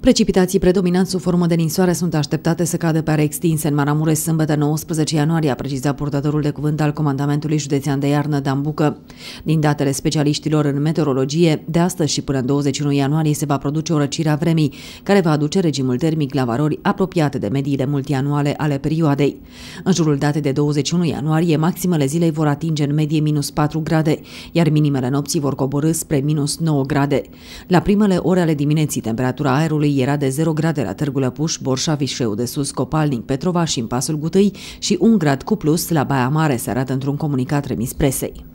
Precipitații predominant sub formă de ninsoare sunt așteptate să cadă pe are extinse în Maramureș sâmbătă 19 ianuarie, a precizat purtătorul de cuvânt al Comandamentului Județean de Iarnă, Dan Bucă. Din datele specialiștilor în meteorologie, de astăzi și până în 21 ianuarie se va produce o răcire a vremii, care va aduce regimul termic la valori apropiate de mediile multianuale ale perioadei. În jurul datei de 21 ianuarie, maximele zilei vor atinge în medie minus 4 grade, iar minimele nopții vor coborâ spre minus 9 grade. La primele ore ale dimineții, temperatura aerului Gutăi era de 0 grade la Târgu Lăpuș, Borșa, Vișeu de Sus, Copalnic, Petrova și în pasul Gutăi și un grad cu plus la Baia Mare, se arată într-un comunicat remis presei.